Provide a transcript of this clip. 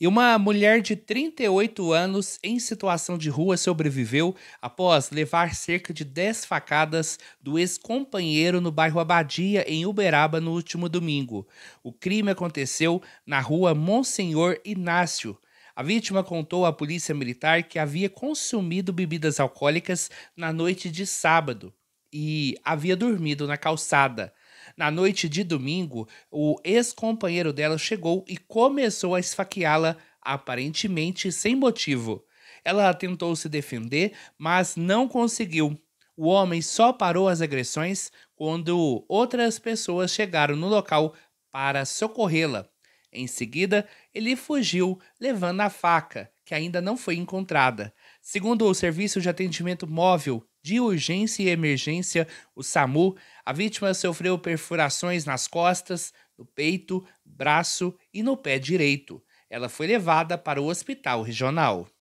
E uma mulher de 38 anos em situação de rua sobreviveu após levar cerca de 10 facadas do ex-companheiro no bairro Abadia, em Uberaba, no último domingo. O crime aconteceu na rua Monsenhor Inácio. A vítima contou à polícia militar que havia consumido bebidas alcoólicas na noite de sábado e havia dormido na calçada. Na noite de domingo, o ex-companheiro dela chegou e começou a esfaqueá-la, aparentemente sem motivo. Ela tentou se defender, mas não conseguiu. O homem só parou as agressões quando outras pessoas chegaram no local para socorrê-la. Em seguida, ele fugiu levando a faca, que ainda não foi encontrada. Segundo o Serviço de Atendimento Móvel de urgência e emergência, o SAMU, a vítima sofreu perfurações nas costas, no peito, braço e no pé direito. Ela foi levada para o hospital regional.